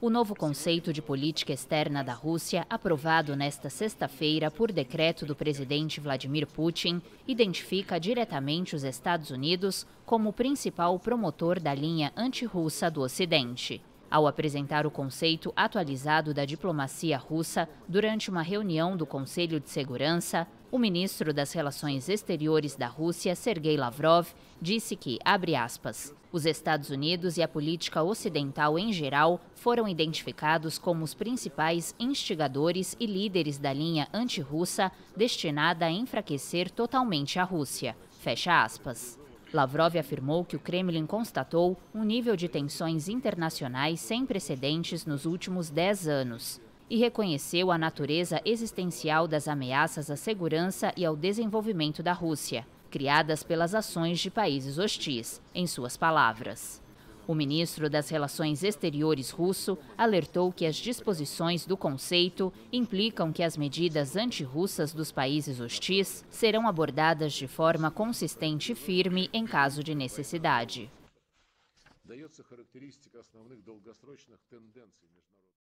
O novo conceito de política externa da Rússia, aprovado nesta sexta-feira por decreto do presidente Vladimir Putin, identifica diretamente os Estados Unidos como o principal promotor da linha antirrussa do Ocidente ao apresentar o conceito atualizado da diplomacia russa durante uma reunião do Conselho de Segurança, o ministro das Relações Exteriores da Rússia, Sergei Lavrov, disse que, abre aspas, os Estados Unidos e a política ocidental em geral foram identificados como os principais instigadores e líderes da linha antirrussa destinada a enfraquecer totalmente a Rússia. Fecha aspas. Lavrov afirmou que o Kremlin constatou um nível de tensões internacionais sem precedentes nos últimos dez anos e reconheceu a natureza existencial das ameaças à segurança e ao desenvolvimento da Rússia, criadas pelas ações de países hostis, em suas palavras. O ministro das Relações Exteriores russo alertou que as disposições do conceito implicam que as medidas antirrussas dos países hostis serão abordadas de forma consistente e firme em caso de necessidade.